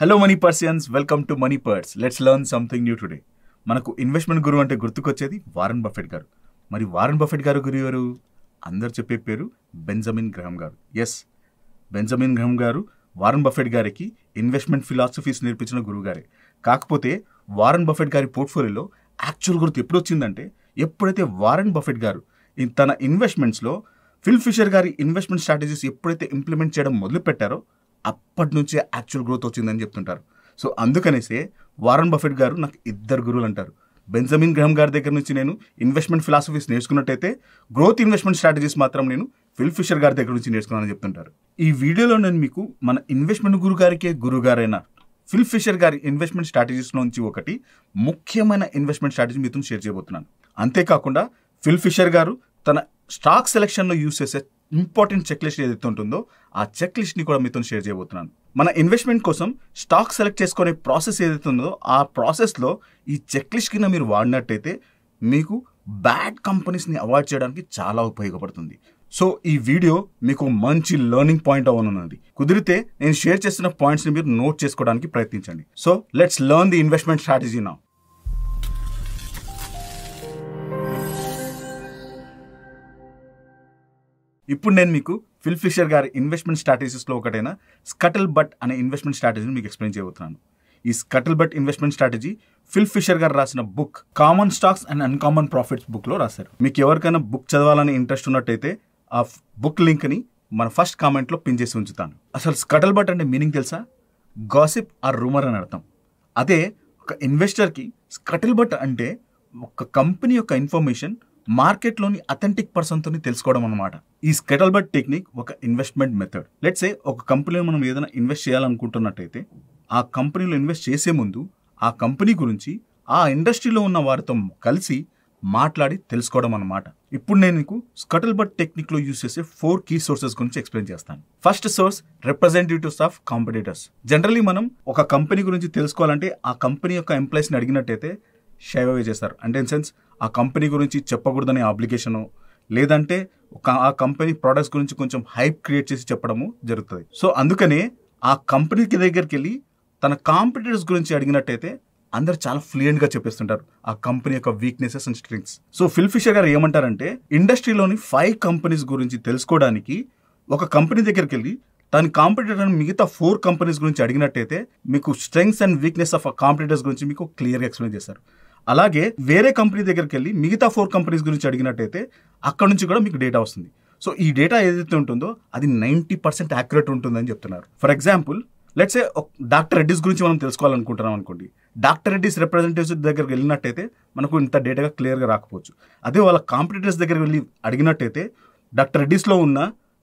hello money persons welcome to money purse let's learn something new today మనకు investment గురువు అంటే గుర్తుకొచ్చేది Warren Buffett గారు మరి వారన్ బఫెట్ గారు గురి ఎవరు అందరు చెప్పే పేరు బెంజమిన్ గ్రహం గారు ఎస్ బెంజమిన్ గ్రహం గారు వారన్ బఫెట్ గారికి ఇన్వెస్ట్మెంట్ ఫిలాసఫీస్ నేర్పించిన గురువు గారే కాకపోతే వారన్ బఫెట్ గారి పోర్ట్ఫోలియోలో యాక్చువల్ గుర్తు ఎప్పుడు వచ్చిందంటే ఎప్పుడైతే వారన్ బఫెట్ గారు తన ఇన్వెస్ట్మెంట్స్లో ఫిల్ ఫిషర్ గారి ఇన్వెస్ట్మెంట్ స్ట్రాటజీస్ ఎప్పుడైతే ఇంప్లిమెంట్ చేయడం మొదలుపెట్టారో అప్పటి నుంచే యాక్చువల్ గ్రోత్ వచ్చిందని చెప్తుంటారు సో అందుకనేసే వారన్ బఫెట్ గారు నాకు ఇద్దరు గురువులు అంటారు బెంజమిన్ గ్రహం గారి దగ్గర నుంచి నేను ఇన్వెస్ట్మెంట్ ఫిలాసఫీస్ నేర్చుకున్నట్టయితే గ్రోత్ ఇన్వెస్ట్మెంట్ స్ట్రాటజీస్ మాత్రం నేను ఫిల్ ఫిషర్ గారి దగ్గర నుంచి నేర్చుకున్నానని చెప్తుంటారు ఈ వీడియోలో నేను మీకు మన ఇన్వెస్ట్మెంట్ గారికే గురువు గారైన ఫిల్ ఫిషర్ గారి ఇన్వెస్ట్మెంట్ స్ట్రాటజీస్ నుంచి ఒకటి ముఖ్యమైన ఇన్వెస్ట్మెంట్ స్ట్రాటజీ మీతో షేర్ చేయబోతున్నాను అంతేకాకుండా ఫిల్ ఫిషర్ గారు తన స్టాక్ సెలెక్షన్లో యూస్ చేసే ఇంపార్టెంట్ చెక్ లిస్ట్ ఏదైతే ఉంటుందో ఆ చెక్ లిస్ట్ని కూడా మీతో షేర్ చేయబోతున్నాను మన ఇన్వెస్ట్మెంట్ కోసం స్టాక్ సెలెక్ట్ చేసుకునే ప్రాసెస్ ఏదైతే ఉందో ఆ ప్రాసెస్లో ఈ చెక్ లిస్ట్ కింద మీరు వాడినట్టయితే మీకు బ్యాడ్ కంపెనీస్ని అవాయిడ్ చేయడానికి చాలా ఉపయోగపడుతుంది సో ఈ వీడియో మీకు మంచి లెర్నింగ్ పాయింట్ అవ్వనున్నది కుదిరితే నేను షేర్ చేస్తున్న పాయింట్స్ని మీరు నోట్ చేసుకోవడానికి ప్రయత్నించండి so let's learn the investment strategy నా ఇప్పుడు నేను మీకు ఫిల్ ఫిషర్ గారి ఇన్వెస్ట్మెంట్ స్ట్రాటజీస్లో ఒకటైన స్కటల్ బట్ అనే ఇన్వెస్ట్మెంట్ స్ట్రాటజీని మీకు ఎక్స్ప్లెయిన్ చేయబోతున్నాను ఈ scuttlebutt investment strategy Phil Fisher గారు రాసిన book common stocks and uncommon profits బుక్లో రాశారు మీకు ఎవరికైనా బుక్ చదవాలని ఇంట్రెస్ట్ ఉన్నట్టయితే ఆ బుక్ లింక్ని మన ఫస్ట్ కామెంట్లో పిన్ చేసి ఉంచుతాను అసలు స్కటల్ బట్ అంటే మీనింగ్ తెలుసా గాసిప్ ఆర్ రూమర్ అని అర్థం అదే ఒక ఇన్వెస్టర్కి స్కటల్ బట్ అంటే ఒక కంపెనీ యొక్క ఇన్ఫర్మేషన్ మార్కెట్లోని అథెంటిక్ పర్సన్తోని తెలుసుకోవడం అనమాట ఈ స్కెటల్బర్ట్ టెక్నిక్ ఒక ఇన్వెస్ట్మెంట్ మెథడ్ లెట్స్ ఏ ఒక కంపెనీలో మనం ఏదైనా ఇన్వెస్ట్ చేయాలనుకుంటున్నట్టయితే ఆ కంపెనీలో ఇన్వెస్ట్ చేసే ముందు ఆ కంపెనీ గురించి ఆ ఇండస్ట్రీలో ఉన్న వారితో కలిసి మాట్లాడి తెలుసుకోవడం అనమాట ఇప్పుడు నేను నీకు స్కటల్ బట్ టెక్నిక్లో యూస్ చేసే ఫోర్ కీ సోర్సెస్ గురించి ఎక్స్ప్లెయిన్ చేస్తాను first source representatives of competitors generally మనం ఒక కంపెనీ గురించి తెలుసుకోవాలంటే ఆ కంపెనీ యొక్క ఎంప్లాయీస్ని అడిగినట్టయితే షైవ్ అవే చేస్తారు అంటే ఇన్ సెన్స్ ఆ కంపెనీ గురించి చెప్పకూడదనే అప్లికేషను లేదంటే ఒక ఆ కంపెనీ ప్రోడక్ట్స్ గురించి కొంచెం హైప్ క్రియేట్ చేసి చెప్పడము జరుగుతుంది సో అందుకనే ఆ కంపెనీకి దగ్గరికి వెళ్ళి తన కాంపిటేటర్స్ గురించి అడిగినట్టయితే అందరు చాలా ఫ్లూయెంట్గా చెప్పేస్తుంటారు ఆ కంపెనీ యొక్క weaknesses and strengths so Phil Fisher గారు ఏమంటారంటే ఇండస్ట్రీలోని ఫైవ్ కంపెనీస్ గురించి తెలుసుకోవడానికి ఒక కంపెనీ దగ్గరికి వెళ్ళి తన కాంపిటేటర్ మిగతా ఫోర్ కంపెనీస్ గురించి అడిగినట్టయితే మీకు స్ట్రెంగ్స్ అండ్ వీక్నెస్ ఆఫ్ ఆ కాంపిటేటర్స్ గురించి మీకు క్లియర్గా ఎక్స్ప్లెయిన్ చేస్తారు అలాగే వేరే కంపెనీ దగ్గరికి వెళ్ళి మిగతా ఫోర్ కంపెనీస్ గురించి అడిగినట్టయితే అక్కడ నుంచి కూడా మీకు డేటా వస్తుంది సో ఈ డేటా ఏదైతే ఉంటుందో అది నైంటీ పర్సెంట్ యాక్యురేట్ ఉంటుందని చెప్తున్నారు for example a doctor Reddy's గురించి మనం తెలుసుకోవాలనుకుంటున్నాం అనుకోండి డాక్టర్ రెడ్డిస్ రిప్రజెంటేటివ్ దగ్గరికి వెళ్ళినట్టయితే మనకు ఇంత డేటాగా క్లియర్గా రాకపోవచ్చు అదే వాళ్ళ కాంపిటేటర్స్ దగ్గరికి వెళ్ళి అడిగినట్టయితే డాక్టర్ రెడ్డిస్లో ఉన్న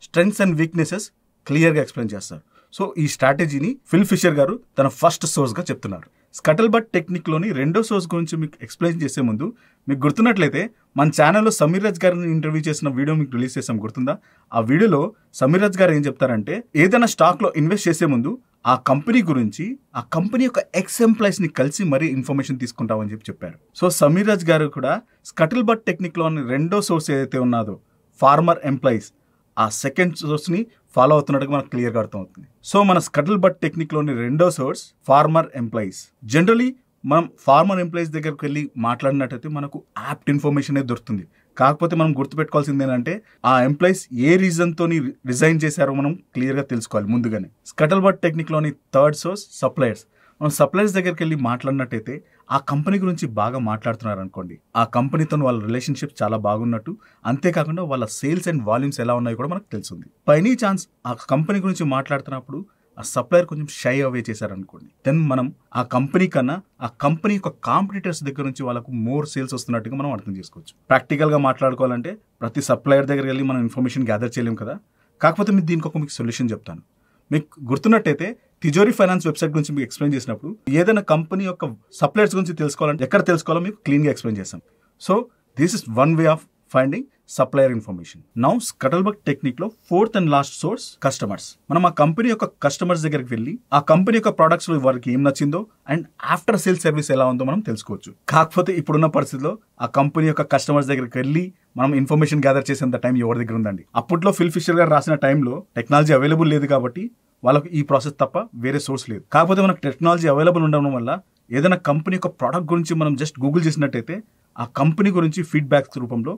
స్ట్రెంగ్స్ అండ్ వీక్నెసెస్ క్లియర్గా ఎక్స్ప్లెయిన్ చేస్తారు సో ఈ స్ట్రాటజీని ఫిల్ ఫిషర్ గారు తన ఫస్ట్ గా చెప్తున్నారు స్కటల్ బట్ టెక్నిక్లోని రెండో సోర్స్ గురించి మీకు ఎక్స్ప్లెయిన్ చేసే ముందు మీకు గుర్తున్నట్లయితే మన ఛానల్లో సమీర్ రాజ్ గారిని ఇంటర్వ్యూ చేసిన వీడియో మీకు రిలీజ్ చేసాం గుర్తుందా ఆ వీడియోలో సమీర్ రాజ్ గారు ఏం చెప్తారంటే ఏదైనా స్టాక్లో ఇన్వెస్ట్ చేసే ముందు ఆ కంపెనీ గురించి ఆ కంపెనీ యొక్క ఎక్స్ ని కలిసి మరీ ఇన్ఫర్మేషన్ తీసుకుంటామని చెప్పి చెప్పారు సో సమీర్ రాజ్ గారు కూడా స్కటిల్ బట్ లోని రెండో సోర్స్ ఏదైతే ఉన్నదో ఫార్మర్ ఎంప్లాయీస్ ఆ సెకండ్ సోర్స్ని ఫాలో అవుతున్నట్టుగా మనకు క్లియర్గా అర్థమవుతుంది సో మన స్కటల్ బట్ టెక్నిక్లోని రెండో సోర్స్ ఫార్మర్ ఎంప్లాయీస్ జనరలీ మనం ఫార్మర్ ఎంప్లాయీస్ దగ్గరకు వెళ్ళి మాట్లాడినట్టయితే మనకు యాప్ట్ ఇన్ఫర్మేషన్ అనేది దొరుకుతుంది కాకపోతే మనం గుర్తుపెట్టుకోవాల్సింది ఏంటంటే ఆ ఎంప్లాయీస్ ఏ రీజన్తో రిజైన్ చేశారో మనం క్లియర్గా తెలుసుకోవాలి ముందుగానే స్కటల్ బట్ టెక్నిక్లోని థర్డ్ సోర్స్ సప్లయర్స్ మనం సప్లయర్స్ దగ్గరికి వెళ్ళి మాట్లాడినట్టయితే ఆ కంపెనీ గురించి బాగా మాట్లాడుతున్నారు అనుకోండి ఆ కంపెనీతో వాళ్ళ రిలేషన్షిప్ చాలా బాగున్నట్టు అంతేకాకుండా వాళ్ళ సేల్స్ అండ్ వాల్యూమ్స్ ఎలా ఉన్నాయో కూడా మనకు తెలుస్తుంది పైనీ ఛాన్స్ ఆ కంపెనీ గురించి మాట్లాడుతున్నప్పుడు ఆ సప్లయర్ కొంచెం షై అవే చేశారనుకోండి దెన్ మనం ఆ కంపెనీ కన్నా ఆ కంపెనీ యొక్క కాంపిటేటర్స్ దగ్గర నుంచి వాళ్ళకు మోర్ సేల్స్ వస్తున్నట్టుగా మనం అర్థం చేసుకోవచ్చు ప్రాక్టికల్గా మాట్లాడుకోవాలంటే ప్రతి సప్లయర్ దగ్గర వెళ్ళి మనం ఇన్ఫర్మేషన్ గ్యాదర్ చేయలేము కదా కాకపోతే మీకు దీనికి ఒక మీకు సొల్యూషన్ చెప్తాను మీకు గుర్తున్నట్టయితే తిజోరీ ఫైనాన్స్ వెబ్సైట్ గురించి మీకు ఎక్స్ప్లెయిన్ చేసినప్పుడు ఏదైనా కంపెనీ యొక్క సప్లైర్స్ గురించి తెలుసుకోవాలంటే ఎక్కడ తెలుసుకోవాలో మీకు క్లీన్గా ఎక్స్ప్లెయిన్ చేస్తాం so this is one way of finding supplier information now scuttlebutt technique లో fourth and last source customers మనం ఆ కంపెనీ యొక్క కస్టమర్స్ దగ్గరికి వెళ్ళి ఆ కంపెనీ యొక్క ప్రొడక్ట్స్ లో వారికి ఏం నచ్చిందో అండ్ ఆఫ్టర్ సేల్ సర్వీస్ ఎలా ఉందో మనం తెలుసుకోవచ్చు కాకపోతే ఇప్పుడున్న పరిస్థితిలో ఆ కంపెనీ యొక్క కస్టమర్స్ దగ్గరికి వెళ్ళి మనం ఇన్ఫర్మేషన్ గ్యాదర్ చేసేంత టైం ఎవరి దగ్గర ఉందండి అప్పట్లో ఫిల్ ఫిషర్ గారు రాసిన టైంలో టెక్నాలజీ అవైలబుల్ లేదు కాబట్టి వాళ్ళకు ఈ ప్రాసెస్ తప్ప వేరే సోర్స్ లేదు కాకపోతే మనకు టెక్నాలజీ అవైలబుల్ ఉండడం వల్ల ఏదైనా కంపెనీ యొక్క ప్రోడక్ట్ గురించి మనం జస్ట్ గూగుల్ చేసినట్టయితే ఆ కంపెనీ గురించి ఫీడ్బ్యాక్స్ రూపంలో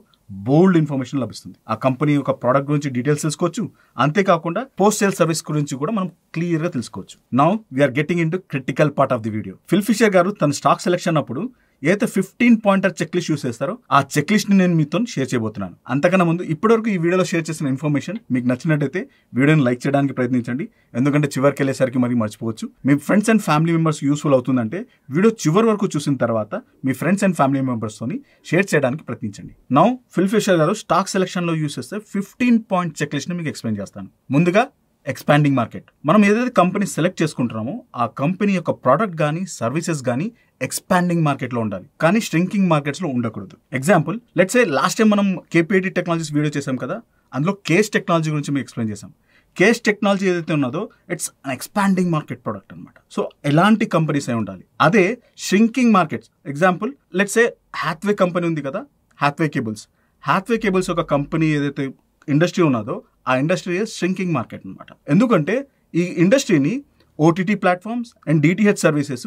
బోల్డ్ ఇన్ఫర్మేషన్ లభిస్తుంది ఆ కంపెనీ యొక్క ప్రోడక్ట్ గురించి డీటెయిల్స్ తెలుసుకోవచ్చు అంతేకాకుండా పోస్ట్ సేల్ సర్వీస్ గురించి కూడా మనం క్లియర్గా తెలుసుకోవచ్చు now we're getting in critical part of the video Phil Fisher గారు తన స్టాక్ సెలెక్షన్ అప్పుడు ఏదైతే fifteen pointer check list use చేస్తారో ఆ చెక్ లిస్ట్ ని నేను మీతో షేర్ చేయబోతున్నాను అంతకన్నా ముందు ఇప్పటివరకు ఈ వీడియోలో షేర్ చేసిన ఇన్ఫర్మేషన్ మీకు నచ్చినట్టయితే వీడియోని లైక్ చేయడానికి ప్రయత్నించండి ఎందుకంటే చివరికి వెళ్ళేసరికి మరి మర్చిపోవచ్చు మీ friends and family members useful అవుతుందంటే వీడియో చివరి వరకు చూసిన తర్వాత మీ ఫ్రెండ్స్ అండ్ ఫ్యామిలీ మెంబర్స్తో షేర్ చేయడానికి ప్రయత్నించండి నౌ ఫిల్ ఫిషర్ గారు స్టాక్ లో యూస్ చేస్తే ఫిఫ్టీన్ పాయింట్ చెక్ లిస్ట్ని మీకు ఎక్స్ప్లెయిన్ చేస్తాను ముందుగా ఎక్స్పాండింగ్ మార్కెట్ మనం ఏదైతే కంపెనీ సెలెక్ట్ చేసుకుంటున్నామో ఆ కంపెనీ యొక్క ప్రోడక్ట్ కానీ సర్వీసెస్ కానీ ఎక్స్పాండింగ్ మార్కెట్లో ఉండాలి కానీ ష్రింకింగ్ మార్కెట్స్లో ఉండకూడదు example let's a last time మనం కేపీఐటీ టెక్నాలజీస్ వీడియో చేసాం కదా అందులో కేస్ టెక్నాలజీ గురించి మేము ఎక్స్ప్లెయిన్ చేసాం కేస్ టెక్నాలజీ ఏదైతే ఉన్నదో it's an expanding market product అనమాట సో ఎలాంటి కంపెనీస్ అయి ఉండాలి అదే shrinking markets example let's a Hathway company ఉంది కదా హ్యాత్వే కేబుల్స్ హ్యాత్వే కేబుల్స్ ఒక కంపెనీ ఏదైతే ఇండస్ట్రీ ఉన్నదో ఆ ఇండస్ట్రీ ష్రింకింగ్ మార్కెట్ అనమాట ఎందుకంటే ఈ ఇండస్ట్రీని OTT platforms and DTH services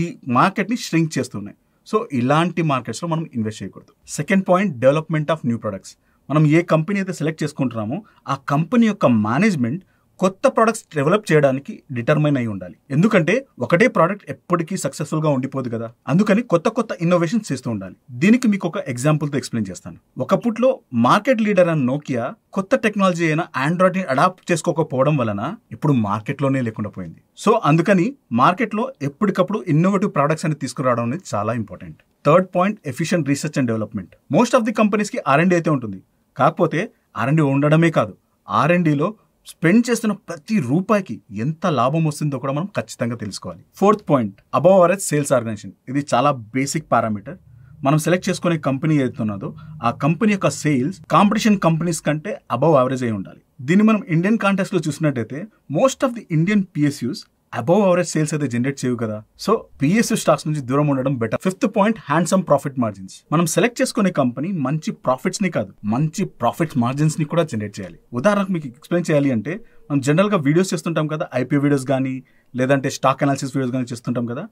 ఈ మార్కెట్ని ష్రింక్ చేస్తున్నాయి సో ఇలాంటి మార్కెట్స్లో మనం ఇన్వెస్ట్ చేయకూడదు second point development of new products మనం ఏ కంపెనీ అయితే సెలెక్ట్ చేసుకుంటున్నామో ఆ కంపెనీ యొక్క మేనేజ్మెంట్ కొత్త ప్రోడక్ట్స్ డెవలప్ చేయడానికి డిటర్మైన్ అయి ఉండాలి ఎందుకంటే ఒకటే ప్రోడక్ట్ ఎప్పటికీ సక్సెస్ఫుల్గా ఉండిపోదు కదా అందుకని కొత్త కొత్త ఇన్నోవేషన్స్ చేస్తూ ఉండాలి దీనికి మీకు ఒక ఎగ్జాంపుల్తో ఎక్స్ప్లెయిన్ చేస్తాను ఒకప్పుట్లో మార్కెట్ లీడర్ అన్న నోకియా కొత్త టెక్నాలజీ అయిన ఆండ్రాయిడ్ని అడాప్ట్ చేసుకోకపోవడం వలన ఇప్పుడు మార్కెట్లోనే లేకుండా పోయింది సో అందుకని మార్కెట్లో ఎప్పటికప్పుడు ఇన్నోవేటివ్ ప్రోడక్ట్స్ అనేది తీసుకురావడం అనేది చాలా important third point efficient research and development most of the కంపెనీస్కి ఆర్ఎండి అయితే ఉంటుంది కాకపోతే ఆర్ఎండి ఉండడమే కాదు ఆర్ఎండిలో స్పెండ్ చేస్తున్న ప్రతి రూపాయికి ఎంత లాభం వస్తుందో కూడా మనం ఖచ్చితంగా తెలుసుకోవాలి fourth point above average sales organization ఇది చాలా బేసిక్ పారామీటర్ మనం సెలెక్ట్ చేసుకునే కంపెనీ ఏదైతున్నదో ఆ కంపెనీ యొక్క సేల్స్ కాంపిటీషన్ కంపెనీస్ కంటే అబౌవ్ అవరేజ్ అయి ఉండాలి దీన్ని మనం ఇండియన్ లో చూసినట్టయితే most of the Indian PSUs above average sales అయితే జనరేట్ చేయవు కదా సో పిఎస్యూ స్టాక్స్ నుంచి దూరం ఉండడం better fifth point handsome profit margins మనం సెలెక్ట్ చేసుకునే కంపెనీ మంచి ప్రాఫిట్స్ ని కాదు మంచి ప్రాఫిట్ మార్జిన్స్ ని కూడా జనరేట్ చేయాలి ఉదాహరణకు మీకు ఎక్స్ప్లెయిన్ చేయాలి అంటే మనం జనరల్గా వీడియోస్ చేస్తుంటాం కదా ఐపీ వీడియోస్ కానీ లేదంటే స్టాక్ అనాలిసిస్ వీడియోస్ కానీ చేస్తుంటాం కదా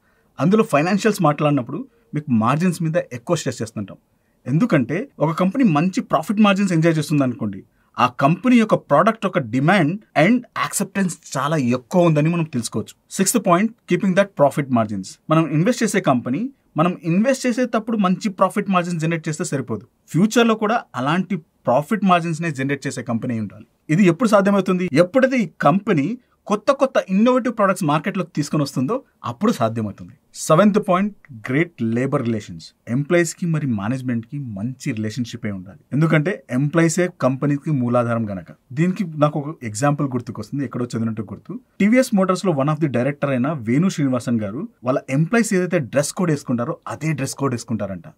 అందులో ఫైనాన్షియల్స్ మాట్లాడినప్పుడు మీకు మార్జిన్స్ మీద ఎక్కువ స్ట్రెస్ చేస్తుంటాం ఎందుకంటే ఒక కంపెనీ మంచి ప్రాఫిట్ మార్జిన్స్ ఎంజాయ్ చేస్తుంది అనుకోండి ఆ కంపెనీ యొక్క ప్రోడక్ట్ యొక్క డిమాండ్ అండ్ యాక్సెప్టెన్స్ చాలా ఎక్కువ ఉందని మనం తెలుసుకోవచ్చు sixth point keeping that profit margins మనం ఇన్వెస్ట్ చేసే కంపెనీ మనం ఇన్వెస్ట్ చేసేటప్పుడు మంచి ప్రాఫిట్ మార్జిన్స్ జనరేట్ చేస్తే సరిపోదు ఫ్యూచర్లో కూడా అలాంటి ప్రాఫిట్ మార్జిన్స్నే జనరేట్ చేసే కంపెనీ ఉండాలి ఇది ఎప్పుడు సాధ్యమవుతుంది ఎప్పుడైతే ఈ కంపెనీ కొత్త కొత్త ఇన్నోవేటివ్ ప్రొడక్ట్స్ మార్కెట్లోకి తీసుకొని వస్తుందో అప్పుడు సాధ్యమవుతుంది seventh point great labour relations ఎంప్లాయీస్కి మరి మేనేజ్మెంట్కి మంచి రిలేషన్షిప్ ఏ ఉండాలి ఎందుకంటే ఎంప్లాయీసే కంపెనీకి మూలాధారం గనక దీనికి నాకు ఒక ఎగ్జాంపుల్ గుర్తుకొస్తుంది ఎక్కడో చదివినట్టు గుర్తు టీవీఎస్ మోటార్స్లో వన్ ఆఫ్ ది డైరెక్టర్ అయిన వేణు శ్రీనివాసన్ గారు వాళ్ళ ఎంప్లాయీస్ ఏదైతే డ్రెస్ కోడ్ వేసుకుంటారో అదే డ్రెస్ కోడ్ వేసుకుంటారంట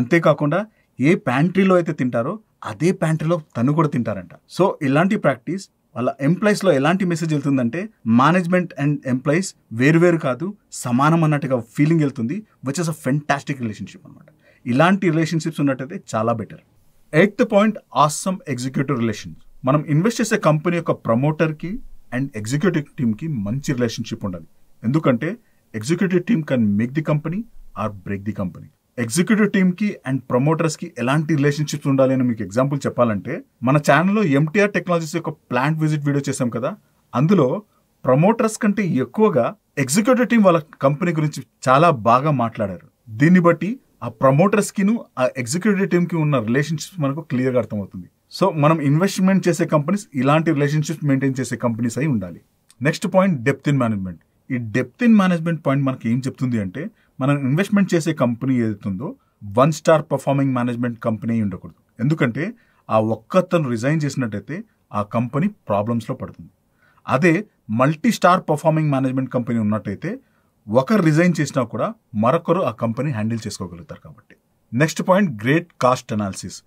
అంతేకాకుండా ఏ ప్యాంట్రీలో అయితే తింటారో అదే ప్యాంట్రీలో తను కూడా తింటారంట సో ఇలాంటి ప్రాక్టీస్ వాళ్ళ ఎంప్లాయీస్లో ఎలాంటి మెసేజ్ వెళ్తుందంటే మేనేజ్మెంట్ అండ్ ఎంప్లాయీస్ వేరువేరు కాదు సమానం అన్నట్టుగా ఫీలింగ్ వెళ్తుంది ఇస్ అ ఫెంటాస్టిక్ రిలేషన్షిప్ అనమాట ఇలాంటి రిలేషన్షిప్స్ ఉన్నట్టయితే చాలా better eighth point awesome executive relations మనం ఇన్వెస్ట్ చేసే కంపెనీ యొక్క ప్రమోటర్కి అండ్ ఎగ్జిక్యూటివ్ టీమ్కి మంచి రిలేషన్షిప్ ఉండాలి ఎందుకంటే executive team can make the company or break the company executive టీమ్కి అండ్ ప్రమోటర్స్కి ఎలాంటి రిలేషన్షిప్స్ ఉండాలి అని మీకు ఎగ్జాంపుల్ చెప్పాలంటే మన ఛానల్లో ఎంటీఆర్ టెక్నాలజీస్ యొక్క ప్లాంట్ విజిట్ వీడియో చేసాం కదా అందులో ప్రమోటర్స్ కంటే ఎక్కువగా ఎగ్జిక్యూటివ్ టీం వాళ్ళ కంపెనీ గురించి చాలా బాగా మాట్లాడారు దీన్ని బట్టి ఆ ప్రమోటర్స్కిను ఆ ఎగ్జిక్యూటివ్ టీమ్కి ఉన్న రిలేషన్షిప్స్ మనకు క్లియర్గా అర్థమవుతుంది సో మనం ఇన్వెస్ట్మెంట్ చేసే కంపెనీస్ ఇలాంటి రిలేషన్షిప్స్ మెయింటైన్ చేసే కంపెనీస్ అయి ఉండాలి next point depth in management ఈ డెప్త్ ఇన్ మేనేజ్మెంట్ పాయింట్ మనకి ఏం చెప్తుంది అంటే మనం ఇన్వెస్ట్మెంట్ చేసే కంపెనీ ఏదైతుందో one star performing management company ఉండకూడదు ఎందుకంటే ఆ ఒక్కతను రిజైన్ చేసినట్టయితే ఆ కంపెనీ ప్రాబ్లమ్స్లో పడుతుంది అదే multi star performing management company ఉన్నట్టయితే ఒకరు రిజైన్ చేసినా కూడా మరొకరు ఆ కంపెనీ హ్యాండిల్ చేసుకోగలుగుతారు కాబట్టి next point great cost analysis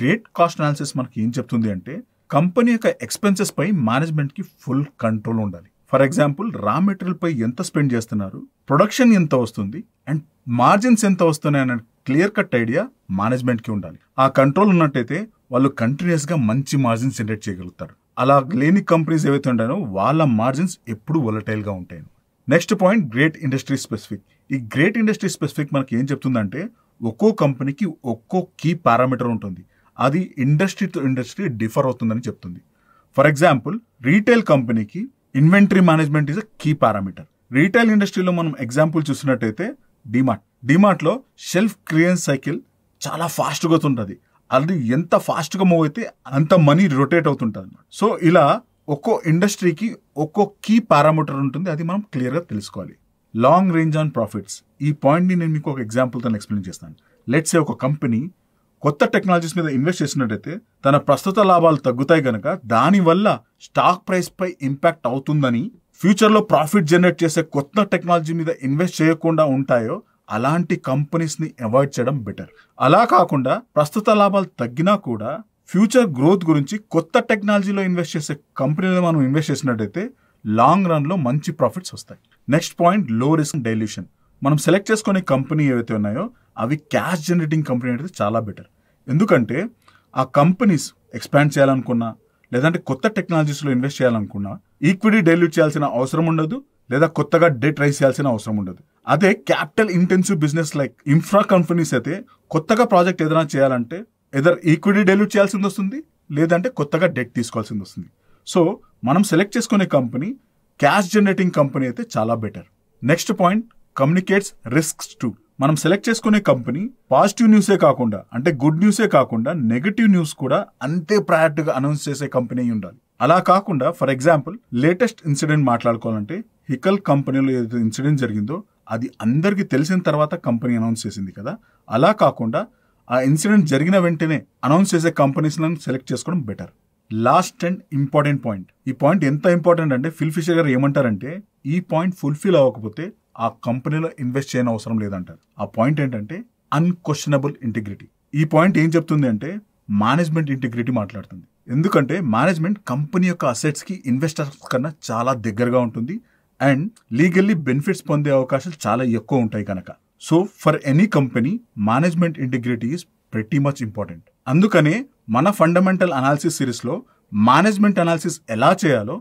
great cost analysis మనకి ఏం చెప్తుంది అంటే కంపెనీ యొక్క ఎక్స్పెన్సెస్ పై మేనేజ్మెంట్కి ఫుల్ కంట్రోల్ ఉండాలి ఫర్ ఎగ్జాంపుల్ రా మెటీరియల్ పై ఎంత స్పెండ్ చేస్తున్నారు ప్రొడక్షన్ ఎంత వస్తుంది అండ్ మార్జిన్స్ ఎంత వస్తున్నాయి అనే క్లియర్ కట్ ఐడియా మేనేజ్మెంట్కి ఉండాలి ఆ కంట్రోల్ ఉన్నట్టయితే వాళ్ళు కంటిన్యూస్గా మంచి మార్జిన్స్ జనరేట్ చేయగలుగుతారు అలా లేని కంపెనీస్ ఏవైతే ఉంటాయో వాళ్ళ మార్జిన్స్ ఎప్పుడు వొలటైల్గా ఉంటాయి next point great industry specific ఈ గ్రేట్ ఇండస్ట్రీ స్పెసిఫిక్ మనకి ఏం చెప్తుందంటే ఒక్కో కంపెనీకి ఒక్కో కీ పారామీటర్ ఉంటుంది అది ఇండస్ట్రీతో ఇండస్ట్రీ డిఫర్ అవుతుందని చెప్తుంది ఫర్ ఎగ్జాంపుల్ రీటైల్ కంపెనీకి inventory management is a key parameter retail ఇండస్ట్రీలో మనం ఎగ్జాంపుల్ చూసినట్టయితే డిమార్ట్ డిమార్ట్లో షెల్ఫ్ క్రియన్స్ సైకిల్ చాలా ఫాస్ట్గా ఉంటుంది అది ఎంత ఫాస్ట్గా మూవ్ అయితే అంత మనీ రొటేట్ అవుతుంటుంది అనమాట సో ఇలా ఒక్కో ఇండస్ట్రీకి ఒక్కో కీ పారామీటర్ ఉంటుంది అది మనం క్లియర్గా తెలుసుకోవాలి లాంగ్ రేంజ్ ఆన్ ప్రాఫిట్స్ ఈ పాయింట్ని నేను మీకు ఒక ఎగ్జాంపుల్తో ఎక్స్ప్లెయిన్ చేస్తాను లెట్స్ ఏ ఒక కంపెనీ కొత్త టెక్నాలజీస్ మీద ఇన్వెస్ట్ చేసినట్టయితే తన ప్రస్తుత లాభాలు తగ్గుతాయి కనుక దానివల్ల స్టాక్ ప్రైస్పై ఇంపాక్ట్ అవుతుందని ఫ్యూచర్లో ప్రాఫిట్ జనరేట్ చేసే కొత్త టెక్నాలజీ మీద ఇన్వెస్ట్ చేయకుండా ఉంటాయో అలాంటి కంపెనీస్ని అవాయిడ్ చేయడం బెటర్ అలా కాకుండా ప్రస్తుత లాభాలు తగ్గినా కూడా ఫ్యూచర్ గ్రోత్ గురించి కొత్త టెక్నాలజీలో ఇన్వెస్ట్ చేసే కంపెనీలో మనం ఇన్వెస్ట్ చేసినట్టయితే లాంగ్ రన్లో మంచి ప్రాఫిట్స్ వస్తాయి next point low risk dilution మనం సెలెక్ట్ చేసుకునే కంపెనీ ఏవైతే ఉన్నాయో అవి క్యాష్ జనరేటింగ్ కంపెనీ అనేది చాలా బెటర్ ఎందుకంటే ఆ కంపెనీస్ ఎక్స్పాండ్ చేయాలనుకున్నా లేదంటే కొత్త టెక్నాలజీస్లో ఇన్వెస్ట్ చేయాలనుకున్నా ఈక్విటీ డైల్యూట్ చేయాల్సిన అవసరం ఉండదు లేదా కొత్తగా డెట్ రైస్ చేయాల్సిన అవసరం ఉండదు అదే capital intensive business like infra companies అయితే కొత్తగా ప్రాజెక్ట్ ఏదైనా చేయాలంటే ఎదర్ ఈక్విటీ డైల్యూట్ చేయాల్సింది వస్తుంది లేదంటే కొత్తగా డెట్ తీసుకోవాల్సింది వస్తుంది సో మనం సెలెక్ట్ చేసుకునే కంపెనీ క్యాష్ జనరేటింగ్ కంపెనీ అయితే చాలా better next point communicates risks to మనం సెలెక్ట్ చేసుకునే కంపెనీ పాజిటివ్ న్యూసే కాకుండా అంటే గుడ్ న్యూసే కాకుండా నెగటివ్ న్యూస్ కూడా అంతే ప్రయారిటీగా అనౌన్స్ చేసే కంపెనీ ఉండాలి అలా కాకుండా ఫర్ ఎగ్జాంపుల్ లేటెస్ట్ ఇన్సిడెంట్ మాట్లాడుకోవాలంటే హికల్ కంపెనీలో ఏదైతే ఇన్సిడెంట్ జరిగిందో అది అందరికీ తెలిసిన తర్వాత కంపెనీ అనౌన్స్ చేసింది కదా అలా కాకుండా ఆ ఇన్సిడెంట్ జరిగిన వెంటనే అనౌన్స్ చేసే కంపెనీస్లను సెలెక్ట్ చేసుకోవడం better last and important point ఈ పాయింట్ ఎంత ఇంపార్టెంట్ అంటే ఫిల్ ఫిషర్ గారు ఏమంటారంటే ఈ పాయింట్ ఫుల్ఫిల్ అవ్వకపోతే ఆ కంపెనీలో ఇన్వెస్ట్ చేయని అవసరం లేదంటారు ఆ పాయింట్ ఏంటంటే అన్క్వశ్చనబుల్ ఇంటిగ్రిటీ ఈ పాయింట్ ఏం చెప్తుంది అంటే మేనేజ్మెంట్ ఇంటిగ్రిటీ మాట్లాడుతుంది ఎందుకంటే మేనేజ్మెంట్ కంపెనీ యొక్క అసెట్స్కి ఇన్వెస్టర్స్ కన్నా చాలా దగ్గరగా ఉంటుంది అండ్ లీగల్లీ బెనిఫిట్స్ పొందే అవకాశాలు చాలా ఎక్కువ ఉంటాయి కనుక so for any company management integrity is pretty much important అందుకనే మన ఫండమెంటల్ అనాలిసిస్ సిరీస్లో మేనేజ్మెంట్ అనాలిసిస్ ఎలా చేయాలో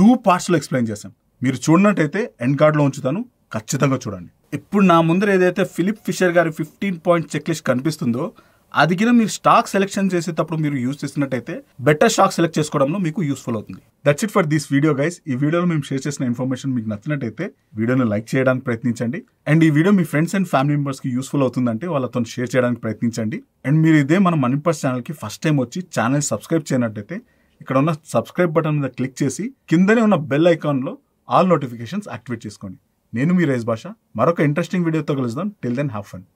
టూ పార్ట్స్లో ఎక్స్ప్లెయిన్ చేశాం మీరు చూడనట్టయితే ఎండ్ కార్డ్లో ఉంచుతాను ఖచ్చితంగా చూడండి ఇప్పుడు నా ముందర ఏదైతే ఫిలిప్ ఫిషర్ గారి ఫిఫ్టీన్ పాయింట్ చెక్ లిస్ట్ కనిపిస్తుందో అది కింద మీరు స్టాక్ సెలెక్షన్ చేసేటప్పుడు మీరు యూస్ చేసినట్టయితే బెటర్ స్టాక్ సెలెక్ట్ చేసుకోవడంలో మీకు యూస్ఫుల్ అవుతుంది that's it for this video guys ఈ వీడియోలో మేము షేర్ చేసిన ఇన్ఫర్మేషన్ మీకు నచ్చినట్టయితే వీడియోని లైక్ చేయడానికి ప్రయత్నించండి అండ్ ఈ వీడియో మీ ఫ్రెండ్స్ అండ్ ఫ్యామిలీ మెంబర్స్కి యూస్ఫుల్ అవుతుందంటే వాళ్ళతో షేర్ చేయడానికి ప్రయత్నించండి అండ్ మీరు ఇదే మన మనీ ఛానల్ ఛానల్కి ఫస్ట్ టైం వచ్చి ఛానల్ సబ్స్క్రైబ్ చేయనట్టయితే ఇక్కడ ఉన్న సబ్స్క్రైబ్ బటన్ మీద క్లిక్ చేసి కిందనే ఉన్న బెల్ ఐకాన్లో ఆల్ నోటిఫికేషన్స్ యాక్టివేట్ చేసుకోండి నేను మీ రేజ్ భాష మరొక ఇంట్రెస్టింగ్ వీడియోతో కలుద్దాం టిల్ దెన్ హాఫ్ అండ్